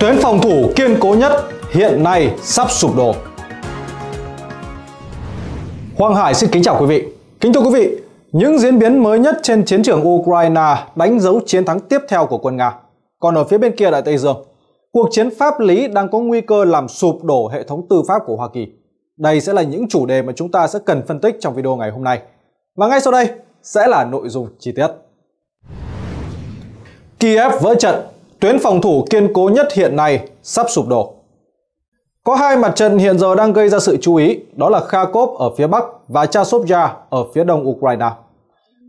Tuyến phòng thủ kiên cố nhất hiện nay sắp sụp đổ. Hoàng Hải xin kính chào quý vị. Kính thưa quý vị, những diễn biến mới nhất trên chiến trường Ukraine đánh dấu chiến thắng tiếp theo của quân Nga. Còn ở phía bên kia Đại Tây Dương, cuộc chiến pháp lý đang có nguy cơ làm sụp đổ hệ thống tư pháp của Hoa Kỳ. Đây sẽ là những chủ đề mà chúng ta sẽ cần phân tích trong video ngày hôm nay. Và ngay sau đây sẽ là nội dung chi tiết. Kiev vỡ trận tuyến phòng thủ kiên cố nhất hiện nay sắp sụp đổ. Có hai mặt trận hiện giờ đang gây ra sự chú ý, đó là Kharkov ở phía Bắc và Chasovya ở phía đông Ukraine.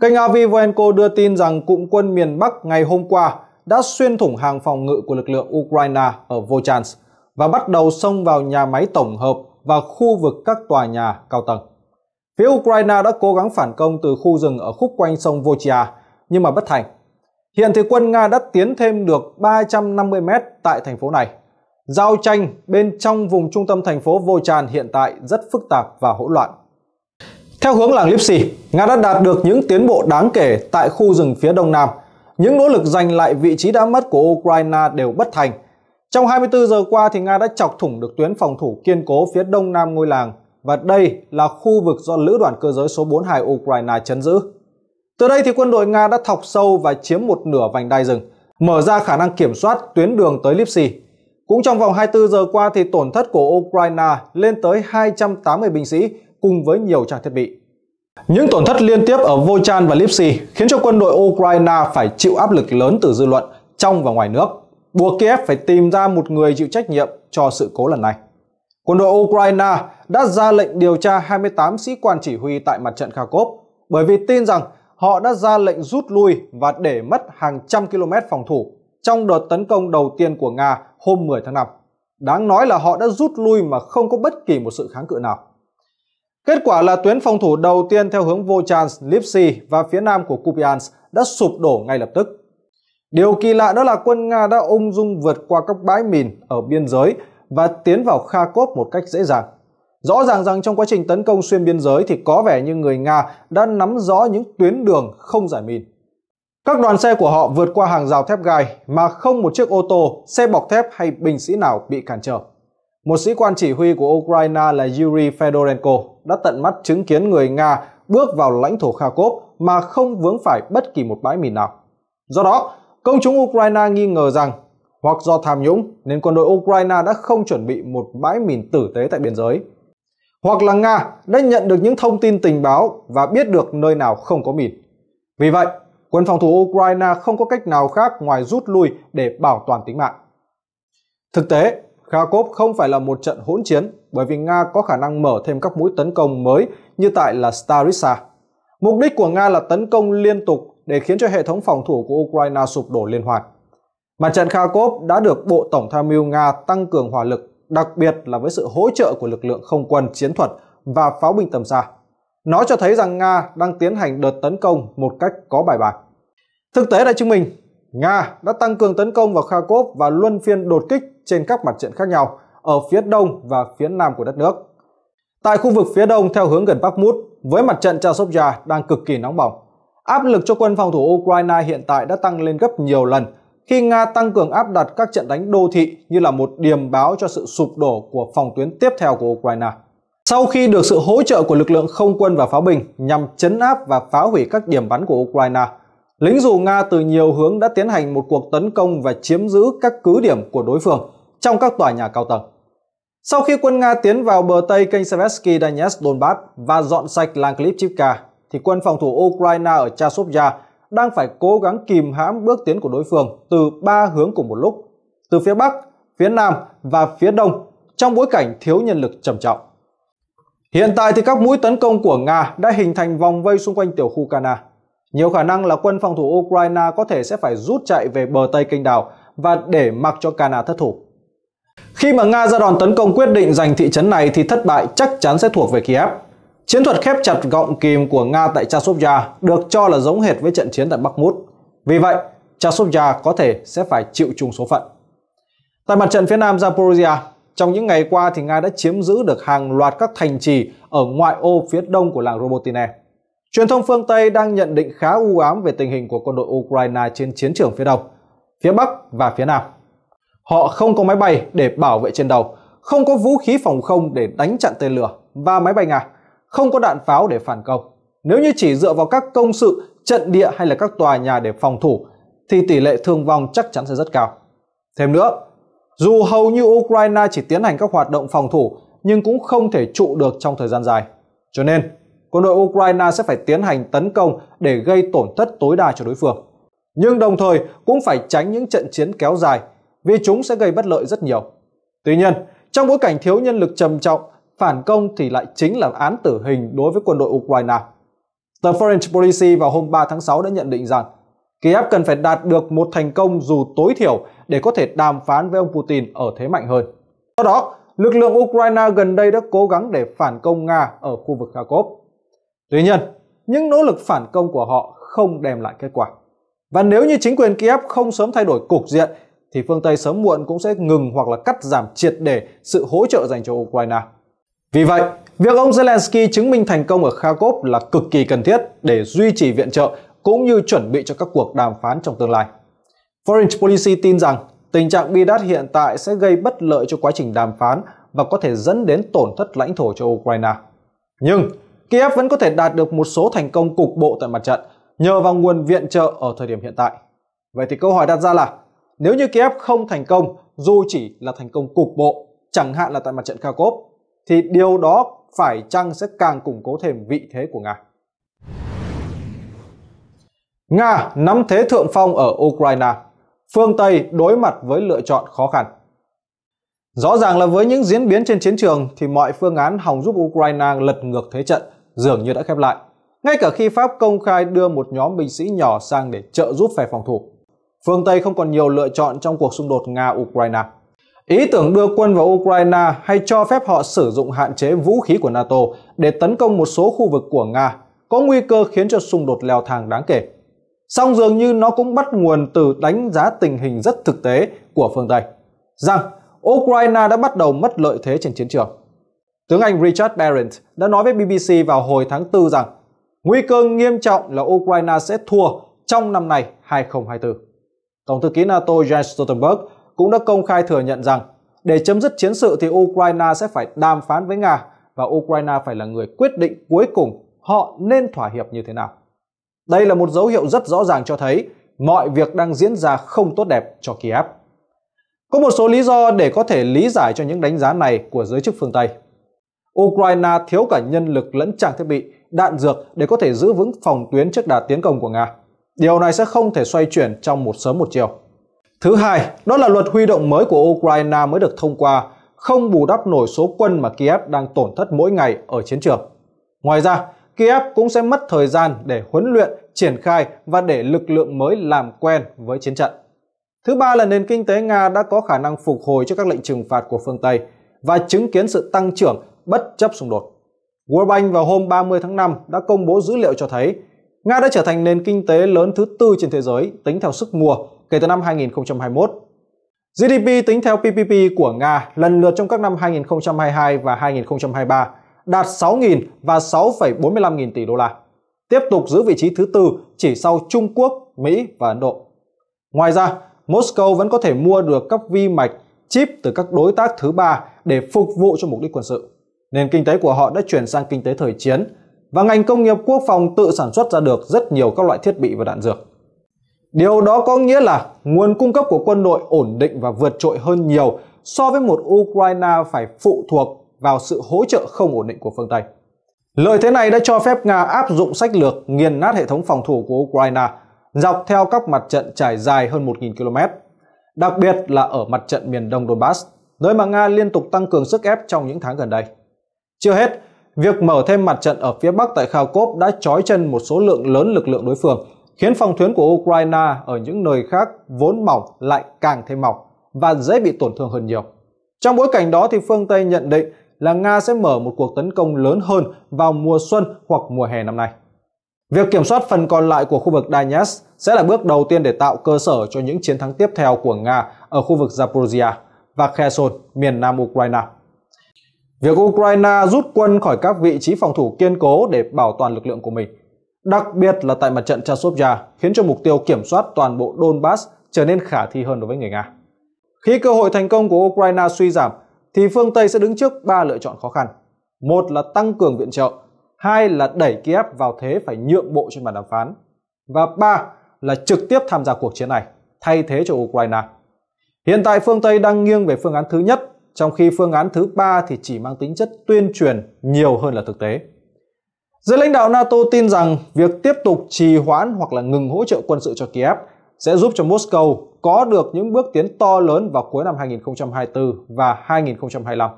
Kênh Avivenko đưa tin rằng cụm quân miền Bắc ngày hôm qua đã xuyên thủng hàng phòng ngự của lực lượng Ukraine ở Volchansk và bắt đầu xông vào nhà máy tổng hợp và khu vực các tòa nhà cao tầng. Phía Ukraine đã cố gắng phản công từ khu rừng ở khúc quanh sông Volchia nhưng mà bất thành Hiện thì quân Nga đã tiến thêm được 350 mét tại thành phố này. Giao tranh bên trong vùng trung tâm thành phố Vô Tràn hiện tại rất phức tạp và hỗn loạn. Theo hướng làng Lipsy, Nga đã đạt được những tiến bộ đáng kể tại khu rừng phía đông nam. Những nỗ lực giành lại vị trí đã mất của Ukraine đều bất thành. Trong 24 giờ qua thì Nga đã chọc thủng được tuyến phòng thủ kiên cố phía đông nam ngôi làng và đây là khu vực do lữ đoàn cơ giới số 42 Ukraine chấn giữ. Từ đây thì quân đội Nga đã thọc sâu và chiếm một nửa vành đai rừng, mở ra khả năng kiểm soát tuyến đường tới Lipsy. Cũng trong vòng 24 giờ qua thì tổn thất của Ukraine lên tới 280 binh sĩ cùng với nhiều trang thiết bị. Những tổn thất liên tiếp ở Volchan và Lipsy khiến cho quân đội Ukraine phải chịu áp lực lớn từ dư luận trong và ngoài nước, buộc Kiev phải tìm ra một người chịu trách nhiệm cho sự cố lần này. Quân đội Ukraine đã ra lệnh điều tra 28 sĩ quan chỉ huy tại mặt trận Kharkov bởi vì tin rằng họ đã ra lệnh rút lui và để mất hàng trăm km phòng thủ trong đợt tấn công đầu tiên của Nga hôm 10 tháng 5. Đáng nói là họ đã rút lui mà không có bất kỳ một sự kháng cự nào. Kết quả là tuyến phòng thủ đầu tiên theo hướng Volchansk, Lipsy và phía nam của Kupiansk đã sụp đổ ngay lập tức. Điều kỳ lạ đó là quân Nga đã ung dung vượt qua các bãi mìn ở biên giới và tiến vào Kharkov một cách dễ dàng. Rõ ràng rằng trong quá trình tấn công xuyên biên giới thì có vẻ như người Nga đã nắm rõ những tuyến đường không giải mìn. Các đoàn xe của họ vượt qua hàng rào thép gai mà không một chiếc ô tô, xe bọc thép hay binh sĩ nào bị cản trở. Một sĩ quan chỉ huy của Ukraine là Yuri Fedorenko đã tận mắt chứng kiến người Nga bước vào lãnh thổ Kharkov mà không vướng phải bất kỳ một bãi mìn nào. Do đó, công chúng Ukraine nghi ngờ rằng hoặc do tham nhũng nên quân đội Ukraine đã không chuẩn bị một bãi mìn tử tế tại biên giới hoặc là Nga đã nhận được những thông tin tình báo và biết được nơi nào không có mìn. Vì vậy, quân phòng thủ Ukraine không có cách nào khác ngoài rút lui để bảo toàn tính mạng. Thực tế, Kharkov không phải là một trận hỗn chiến bởi vì Nga có khả năng mở thêm các mũi tấn công mới như tại là Staritsa. Mục đích của Nga là tấn công liên tục để khiến cho hệ thống phòng thủ của Ukraine sụp đổ liên hoàn. Mặt trận Kharkov đã được Bộ Tổng tham mưu Nga tăng cường hỏa lực đặc biệt là với sự hỗ trợ của lực lượng không quân chiến thuật và pháo binh tầm xa. Nó cho thấy rằng Nga đang tiến hành đợt tấn công một cách có bài bản. Thực tế đã chứng minh, Nga đã tăng cường tấn công vào Kharkov và luân phiên đột kích trên các mặt trận khác nhau ở phía đông và phía nam của đất nước. Tại khu vực phía đông theo hướng gần Bakhmut, với mặt trận Chasovya đang cực kỳ nóng bỏng, áp lực cho quân phòng thủ Ukraine hiện tại đã tăng lên gấp nhiều lần khi Nga tăng cường áp đặt các trận đánh đô thị như là một điềm báo cho sự sụp đổ của phòng tuyến tiếp theo của Ukraine. Sau khi được sự hỗ trợ của lực lượng không quân và pháo binh nhằm chấn áp và phá hủy các điểm bắn của Ukraine, lính dù Nga từ nhiều hướng đã tiến hành một cuộc tấn công và chiếm giữ các cứ điểm của đối phương trong các tòa nhà cao tầng. Sau khi quân Nga tiến vào bờ Tây kênh Seversky Donetsk Donbass và dọn sạch làng Klipchivka, thì quân phòng thủ Ukraine ở Chasovya đang phải cố gắng kìm hãm bước tiến của đối phương từ ba hướng cùng một lúc, từ phía Bắc, phía Nam và phía Đông trong bối cảnh thiếu nhân lực trầm trọng. Hiện tại thì các mũi tấn công của Nga đã hình thành vòng vây xung quanh tiểu khu Kana. Nhiều khả năng là quân phòng thủ Ukraine có thể sẽ phải rút chạy về bờ Tây Kênh Đào và để mặc cho Kana thất thủ. Khi mà Nga ra đòn tấn công quyết định giành thị trấn này thì thất bại chắc chắn sẽ thuộc về Kiev. Chiến thuật khép chặt gọng kìm của Nga tại Chasovya được cho là giống hệt với trận chiến tại Bakhmut. Vì vậy, Chasovya có thể sẽ phải chịu chung số phận. Tại mặt trận phía nam Zaporizhia, trong những ngày qua thì Nga đã chiếm giữ được hàng loạt các thành trì ở ngoại ô phía đông của làng Robotine. Truyền thông phương Tây đang nhận định khá u ám về tình hình của quân đội Ukraine trên chiến trường phía đông, phía bắc và phía nam. Họ không có máy bay để bảo vệ trên đầu, không có vũ khí phòng không để đánh chặn tên lửa và máy bay Nga không có đạn pháo để phản công. Nếu như chỉ dựa vào các công sự, trận địa hay là các tòa nhà để phòng thủ thì tỷ lệ thương vong chắc chắn sẽ rất cao. Thêm nữa, dù hầu như Ukraine chỉ tiến hành các hoạt động phòng thủ nhưng cũng không thể trụ được trong thời gian dài. Cho nên, quân đội Ukraine sẽ phải tiến hành tấn công để gây tổn thất tối đa cho đối phương. Nhưng đồng thời cũng phải tránh những trận chiến kéo dài vì chúng sẽ gây bất lợi rất nhiều. Tuy nhiên, trong bối cảnh thiếu nhân lực trầm trọng phản công thì lại chính là án tử hình đối với quân đội Ukraine. Tờ Foreign Policy vào hôm 3 tháng 6 đã nhận định rằng Kiev cần phải đạt được một thành công dù tối thiểu để có thể đàm phán với ông Putin ở thế mạnh hơn. Do đó, lực lượng Ukraine gần đây đã cố gắng để phản công Nga ở khu vực Kharkov. Tuy nhiên, những nỗ lực phản công của họ không đem lại kết quả. Và nếu như chính quyền Kiev không sớm thay đổi cục diện, thì phương Tây sớm muộn cũng sẽ ngừng hoặc là cắt giảm triệt để sự hỗ trợ dành cho Ukraine. Vì vậy, việc ông Zelensky chứng minh thành công ở Kharkov là cực kỳ cần thiết để duy trì viện trợ cũng như chuẩn bị cho các cuộc đàm phán trong tương lai. Foreign Policy tin rằng tình trạng bi đát hiện tại sẽ gây bất lợi cho quá trình đàm phán và có thể dẫn đến tổn thất lãnh thổ cho Ukraine. Nhưng, Kiev vẫn có thể đạt được một số thành công cục bộ tại mặt trận nhờ vào nguồn viện trợ ở thời điểm hiện tại. Vậy thì câu hỏi đặt ra là nếu như Kiev không thành công dù chỉ là thành công cục bộ, chẳng hạn là tại mặt trận Kharkov thì điều đó phải chăng sẽ càng củng cố thêm vị thế của Nga. Nga nắm thế thượng phong ở Ukraine, phương Tây đối mặt với lựa chọn khó khăn. Rõ ràng là với những diễn biến trên chiến trường thì mọi phương án hòng giúp Ukraine lật ngược thế trận dường như đã khép lại. Ngay cả khi Pháp công khai đưa một nhóm binh sĩ nhỏ sang để trợ giúp phe phòng thủ, phương Tây không còn nhiều lựa chọn trong cuộc xung đột Nga-Ukraine. Ý tưởng đưa quân vào Ukraine hay cho phép họ sử dụng hạn chế vũ khí của NATO để tấn công một số khu vực của Nga có nguy cơ khiến cho xung đột leo thang đáng kể. Song dường như nó cũng bắt nguồn từ đánh giá tình hình rất thực tế của phương Tây, rằng Ukraine đã bắt đầu mất lợi thế trên chiến trường. Tướng Anh Richard Barrett đã nói với BBC vào hồi tháng 4 rằng nguy cơ nghiêm trọng là Ukraine sẽ thua trong năm này, 2024. Tổng thư ký NATO Jens Stoltenberg cũng đã công khai thừa nhận rằng để chấm dứt chiến sự thì Ukraine sẽ phải đàm phán với Nga và Ukraine phải là người quyết định cuối cùng họ nên thỏa hiệp như thế nào. Đây là một dấu hiệu rất rõ ràng cho thấy mọi việc đang diễn ra không tốt đẹp cho Kiev. Có một số lý do để có thể lý giải cho những đánh giá này của giới chức phương Tây. Ukraine thiếu cả nhân lực lẫn trang thiết bị, đạn dược để có thể giữ vững phòng tuyến trước đà tiến công của Nga. Điều này sẽ không thể xoay chuyển trong một sớm một chiều. Thứ hai, đó là luật huy động mới của Ukraine mới được thông qua, không bù đắp nổi số quân mà Kiev đang tổn thất mỗi ngày ở chiến trường. Ngoài ra, Kiev cũng sẽ mất thời gian để huấn luyện, triển khai và để lực lượng mới làm quen với chiến trận. Thứ ba là nền kinh tế Nga đã có khả năng phục hồi trước các lệnh trừng phạt của phương Tây và chứng kiến sự tăng trưởng bất chấp xung đột. World Bank vào hôm 30 tháng 5 đã công bố dữ liệu cho thấy Nga đã trở thành nền kinh tế lớn thứ tư trên thế giới tính theo sức mua kể từ năm 2021. GDP tính theo PPP của Nga lần lượt trong các năm 2022 và 2023 đạt 6.000 và 6,45 nghìn tỷ đô la, tiếp tục giữ vị trí thứ tư chỉ sau Trung Quốc, Mỹ và Ấn Độ. Ngoài ra, Moscow vẫn có thể mua được các vi mạch chip từ các đối tác thứ ba để phục vụ cho mục đích quân sự. Nền kinh tế của họ đã chuyển sang kinh tế thời chiến và ngành công nghiệp quốc phòng tự sản xuất ra được rất nhiều các loại thiết bị và đạn dược. Điều đó có nghĩa là nguồn cung cấp của quân đội ổn định và vượt trội hơn nhiều so với một Ukraine phải phụ thuộc vào sự hỗ trợ không ổn định của phương Tây. Lợi thế này đã cho phép Nga áp dụng sách lược nghiền nát hệ thống phòng thủ của Ukraine dọc theo các mặt trận trải dài hơn 1.000 km, đặc biệt là ở mặt trận miền đông Donbass, nơi mà Nga liên tục tăng cường sức ép trong những tháng gần đây. Chưa hết, việc mở thêm mặt trận ở phía bắc tại Kharkov đã trói chân một số lượng lớn lực lượng đối phương – khiến phòng tuyến của Ukraine ở những nơi khác vốn mỏng lại càng thêm mỏng và dễ bị tổn thương hơn nhiều. Trong bối cảnh đó thì phương Tây nhận định là Nga sẽ mở một cuộc tấn công lớn hơn vào mùa xuân hoặc mùa hè năm nay. Việc kiểm soát phần còn lại của khu vực Donetsk sẽ là bước đầu tiên để tạo cơ sở cho những chiến thắng tiếp theo của Nga ở khu vực Zaporizhia và Kherson, miền nam Ukraine. Việc Ukraine rút quân khỏi các vị trí phòng thủ kiên cố để bảo toàn lực lượng của mình đặc biệt là tại mặt trận Chasovya, khiến cho mục tiêu kiểm soát toàn bộ Donbass trở nên khả thi hơn đối với người Nga. Khi cơ hội thành công của Ukraine suy giảm, thì phương Tây sẽ đứng trước ba lựa chọn khó khăn. Một là tăng cường viện trợ, hai là đẩy Kiev vào thế phải nhượng bộ trên bàn đàm phán, và ba là trực tiếp tham gia cuộc chiến này, thay thế cho Ukraine. Hiện tại phương Tây đang nghiêng về phương án thứ nhất, trong khi phương án thứ ba thì chỉ mang tính chất tuyên truyền nhiều hơn là thực tế. Giới lãnh đạo NATO tin rằng việc tiếp tục trì hoãn hoặc là ngừng hỗ trợ quân sự cho Kiev sẽ giúp cho Moscow có được những bước tiến to lớn vào cuối năm 2024 và 2025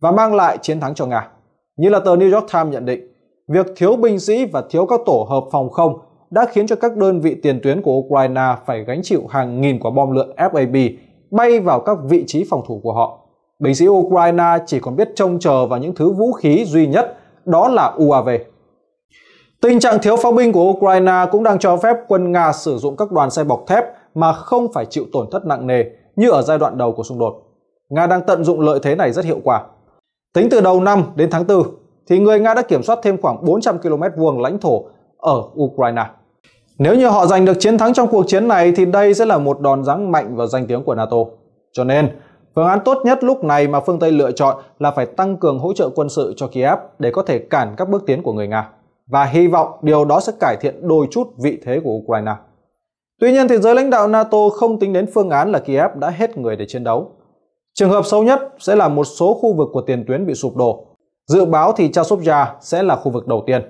và mang lại chiến thắng cho Nga. Như là tờ New York Times nhận định, việc thiếu binh sĩ và thiếu các tổ hợp phòng không đã khiến cho các đơn vị tiền tuyến của Ukraine phải gánh chịu hàng nghìn quả bom lượn FAB bay vào các vị trí phòng thủ của họ. Binh sĩ Ukraine chỉ còn biết trông chờ vào những thứ vũ khí duy nhất đó là UAV. Tình trạng thiếu pháo binh của Ukraine cũng đang cho phép quân Nga sử dụng các đoàn xe bọc thép mà không phải chịu tổn thất nặng nề như ở giai đoạn đầu của xung đột. Nga đang tận dụng lợi thế này rất hiệu quả. Tính từ đầu năm đến tháng 4, thì người Nga đã kiểm soát thêm khoảng 400 km vuông lãnh thổ ở Ukraine. Nếu như họ giành được chiến thắng trong cuộc chiến này thì đây sẽ là một đòn giáng mạnh vào danh tiếng của NATO. Cho nên, phương án tốt nhất lúc này mà phương Tây lựa chọn là phải tăng cường hỗ trợ quân sự cho Kiev để có thể cản các bước tiến của người Nga và hy vọng điều đó sẽ cải thiện đôi chút vị thế của Ukraine. Tuy nhiên thì giới lãnh đạo NATO không tính đến phương án là Kiev đã hết người để chiến đấu. Trường hợp xấu nhất sẽ là một số khu vực của tiền tuyến bị sụp đổ. Dự báo thì Chasovya sẽ là khu vực đầu tiên.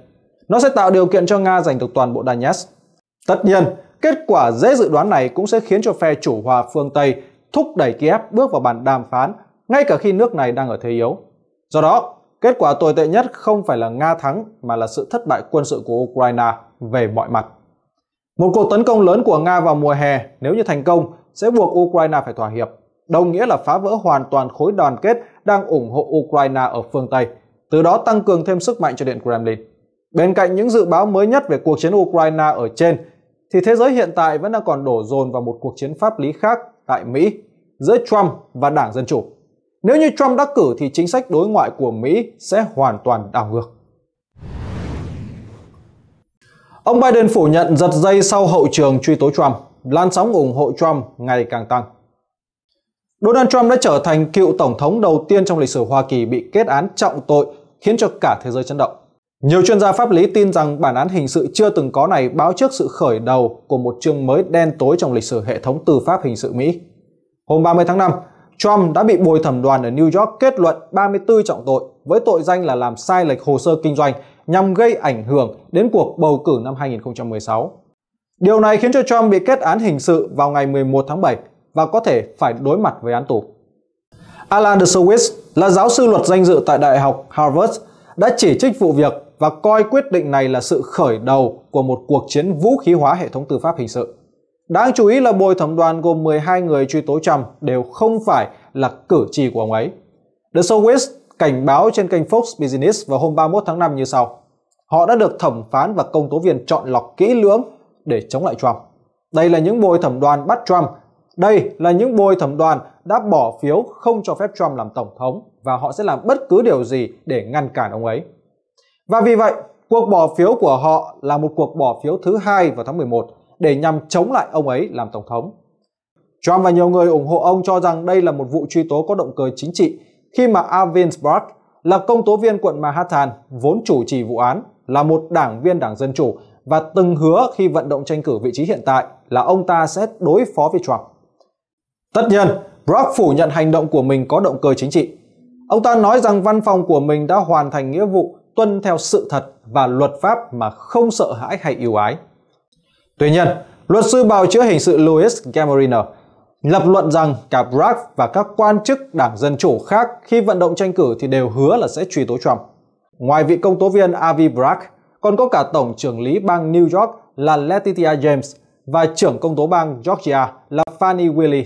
Nó sẽ tạo điều kiện cho Nga giành được toàn bộ Donetsk. Tất nhiên, kết quả dễ dự đoán này cũng sẽ khiến cho phe chủ hòa phương Tây thúc đẩy Kiev bước vào bàn đàm phán ngay cả khi nước này đang ở thế yếu. Do đó, Kết quả tồi tệ nhất không phải là Nga thắng mà là sự thất bại quân sự của Ukraine về mọi mặt. Một cuộc tấn công lớn của Nga vào mùa hè nếu như thành công sẽ buộc Ukraine phải thỏa hiệp, đồng nghĩa là phá vỡ hoàn toàn khối đoàn kết đang ủng hộ Ukraine ở phương Tây, từ đó tăng cường thêm sức mạnh cho Điện Kremlin. Bên cạnh những dự báo mới nhất về cuộc chiến Ukraine ở trên, thì thế giới hiện tại vẫn đang còn đổ dồn vào một cuộc chiến pháp lý khác tại Mỹ giữa Trump và Đảng Dân Chủ. Nếu như Trump đắc cử thì chính sách đối ngoại của Mỹ sẽ hoàn toàn đảo ngược. Ông Biden phủ nhận giật dây sau hậu trường truy tố Trump, lan sóng ủng hộ Trump ngày càng tăng. Donald Trump đã trở thành cựu tổng thống đầu tiên trong lịch sử Hoa Kỳ bị kết án trọng tội, khiến cho cả thế giới chấn động. Nhiều chuyên gia pháp lý tin rằng bản án hình sự chưa từng có này báo trước sự khởi đầu của một chương mới đen tối trong lịch sử hệ thống tư pháp hình sự Mỹ. Hôm 30 tháng 5, Trump đã bị bồi thẩm đoàn ở New York kết luận 34 trọng tội với tội danh là làm sai lệch hồ sơ kinh doanh nhằm gây ảnh hưởng đến cuộc bầu cử năm 2016. Điều này khiến cho Trump bị kết án hình sự vào ngày 11 tháng 7 và có thể phải đối mặt với án tù. Alan Dershowitz là giáo sư luật danh dự tại Đại học Harvard đã chỉ trích vụ việc và coi quyết định này là sự khởi đầu của một cuộc chiến vũ khí hóa hệ thống tư pháp hình sự. Đáng chú ý là bồi thẩm đoàn gồm 12 người truy tố Trump đều không phải là cử tri của ông ấy. The Sowist cảnh báo trên kênh Fox Business vào hôm 31 tháng 5 như sau. Họ đã được thẩm phán và công tố viên chọn lọc kỹ lưỡng để chống lại Trump. Đây là những bồi thẩm đoàn bắt Trump. Đây là những bồi thẩm đoàn đã bỏ phiếu không cho phép Trump làm tổng thống và họ sẽ làm bất cứ điều gì để ngăn cản ông ấy. Và vì vậy, cuộc bỏ phiếu của họ là một cuộc bỏ phiếu thứ hai vào tháng 11 để nhằm chống lại ông ấy làm tổng thống. Trump và nhiều người ủng hộ ông cho rằng đây là một vụ truy tố có động cơ chính trị khi mà Arvin Spark là công tố viên quận Manhattan vốn chủ trì vụ án, là một đảng viên đảng Dân Chủ và từng hứa khi vận động tranh cử vị trí hiện tại là ông ta sẽ đối phó với Trump. Tất nhiên, Brock phủ nhận hành động của mình có động cơ chính trị. Ông ta nói rằng văn phòng của mình đã hoàn thành nghĩa vụ tuân theo sự thật và luật pháp mà không sợ hãi hay yêu ái. Tuy nhiên, luật sư bào chữa hình sự Louis Gamarino lập luận rằng cả Bragg và các quan chức đảng Dân Chủ khác khi vận động tranh cử thì đều hứa là sẽ truy tố Trump. Ngoài vị công tố viên Avi Bragg, còn có cả Tổng trưởng lý bang New York là Letitia James và trưởng công tố bang Georgia là Fannie Willis.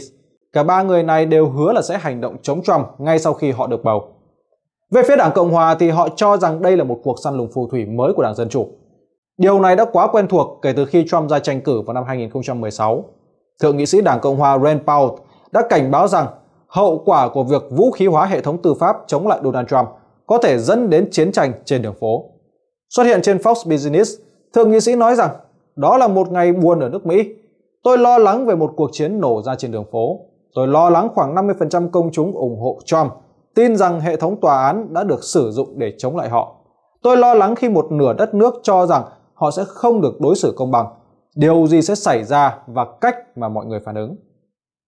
Cả ba người này đều hứa là sẽ hành động chống Trump ngay sau khi họ được bầu. Về phía đảng Cộng Hòa thì họ cho rằng đây là một cuộc săn lùng phù thủy mới của đảng Dân Chủ. Điều này đã quá quen thuộc kể từ khi Trump ra tranh cử vào năm 2016. Thượng nghị sĩ Đảng Cộng hòa Rand Paul đã cảnh báo rằng hậu quả của việc vũ khí hóa hệ thống tư pháp chống lại Donald Trump có thể dẫn đến chiến tranh trên đường phố. Xuất hiện trên Fox Business, thượng nghị sĩ nói rằng đó là một ngày buồn ở nước Mỹ. Tôi lo lắng về một cuộc chiến nổ ra trên đường phố. Tôi lo lắng khoảng 50% công chúng ủng hộ Trump, tin rằng hệ thống tòa án đã được sử dụng để chống lại họ. Tôi lo lắng khi một nửa đất nước cho rằng họ sẽ không được đối xử công bằng. Điều gì sẽ xảy ra và cách mà mọi người phản ứng.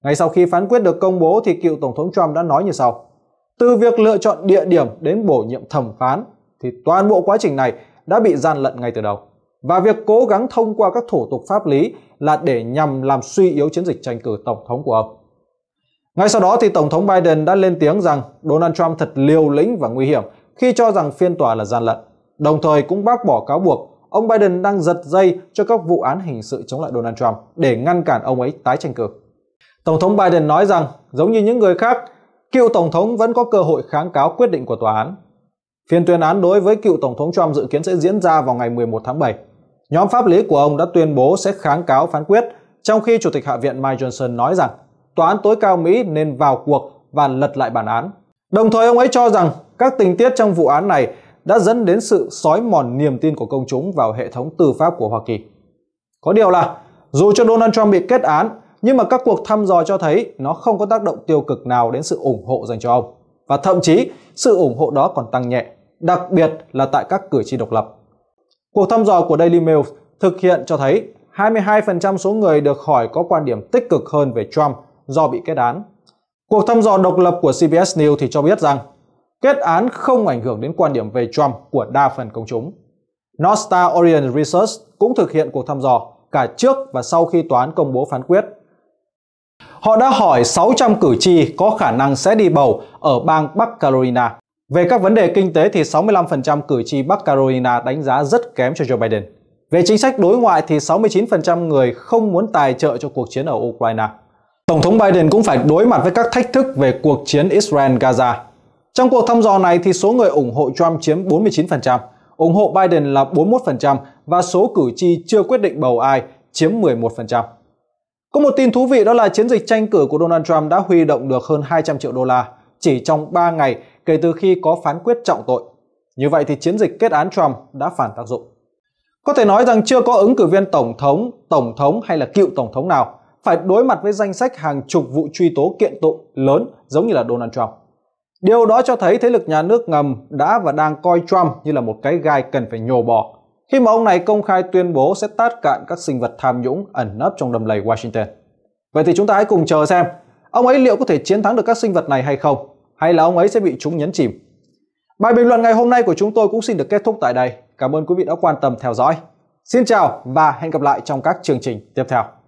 Ngay sau khi phán quyết được công bố thì cựu Tổng thống Trump đã nói như sau. Từ việc lựa chọn địa điểm đến bổ nhiệm thẩm phán thì toàn bộ quá trình này đã bị gian lận ngay từ đầu. Và việc cố gắng thông qua các thủ tục pháp lý là để nhằm làm suy yếu chiến dịch tranh cử Tổng thống của ông. Ngay sau đó thì Tổng thống Biden đã lên tiếng rằng Donald Trump thật liều lĩnh và nguy hiểm khi cho rằng phiên tòa là gian lận, đồng thời cũng bác bỏ cáo buộc ông Biden đang giật dây cho các vụ án hình sự chống lại Donald Trump để ngăn cản ông ấy tái tranh cử. Tổng thống Biden nói rằng, giống như những người khác, cựu tổng thống vẫn có cơ hội kháng cáo quyết định của tòa án. Phiên tuyên án đối với cựu tổng thống Trump dự kiến sẽ diễn ra vào ngày 11 tháng 7. Nhóm pháp lý của ông đã tuyên bố sẽ kháng cáo phán quyết, trong khi Chủ tịch Hạ viện Mike Johnson nói rằng tòa án tối cao Mỹ nên vào cuộc và lật lại bản án. Đồng thời ông ấy cho rằng các tình tiết trong vụ án này đã dẫn đến sự sói mòn niềm tin của công chúng vào hệ thống tư pháp của Hoa Kỳ. Có điều là, dù cho Donald Trump bị kết án, nhưng mà các cuộc thăm dò cho thấy nó không có tác động tiêu cực nào đến sự ủng hộ dành cho ông. Và thậm chí, sự ủng hộ đó còn tăng nhẹ, đặc biệt là tại các cử tri độc lập. Cuộc thăm dò của Daily Mail thực hiện cho thấy 22% số người được hỏi có quan điểm tích cực hơn về Trump do bị kết án. Cuộc thăm dò độc lập của CBS News thì cho biết rằng kết án không ảnh hưởng đến quan điểm về Trump của đa phần công chúng. North Star Orient Research cũng thực hiện cuộc thăm dò cả trước và sau khi tòa án công bố phán quyết. Họ đã hỏi 600 cử tri có khả năng sẽ đi bầu ở bang Bắc Carolina. Về các vấn đề kinh tế thì 65% cử tri Bắc Carolina đánh giá rất kém cho Joe Biden. Về chính sách đối ngoại thì 69% người không muốn tài trợ cho cuộc chiến ở Ukraine. Tổng thống Biden cũng phải đối mặt với các thách thức về cuộc chiến Israel-Gaza trong cuộc thăm dò này thì số người ủng hộ Trump chiếm 49%, ủng hộ Biden là 41% và số cử tri chưa quyết định bầu ai chiếm 11%. Có một tin thú vị đó là chiến dịch tranh cử của Donald Trump đã huy động được hơn 200 triệu đô la chỉ trong 3 ngày kể từ khi có phán quyết trọng tội. Như vậy thì chiến dịch kết án Trump đã phản tác dụng. Có thể nói rằng chưa có ứng cử viên tổng thống, tổng thống hay là cựu tổng thống nào phải đối mặt với danh sách hàng chục vụ truy tố kiện tụng lớn giống như là Donald Trump. Điều đó cho thấy thế lực nhà nước ngầm đã và đang coi Trump như là một cái gai cần phải nhổ bỏ khi mà ông này công khai tuyên bố sẽ tát cạn các sinh vật tham nhũng ẩn nấp trong đầm lầy Washington. Vậy thì chúng ta hãy cùng chờ xem ông ấy liệu có thể chiến thắng được các sinh vật này hay không hay là ông ấy sẽ bị chúng nhấn chìm. Bài bình luận ngày hôm nay của chúng tôi cũng xin được kết thúc tại đây. Cảm ơn quý vị đã quan tâm theo dõi. Xin chào và hẹn gặp lại trong các chương trình tiếp theo.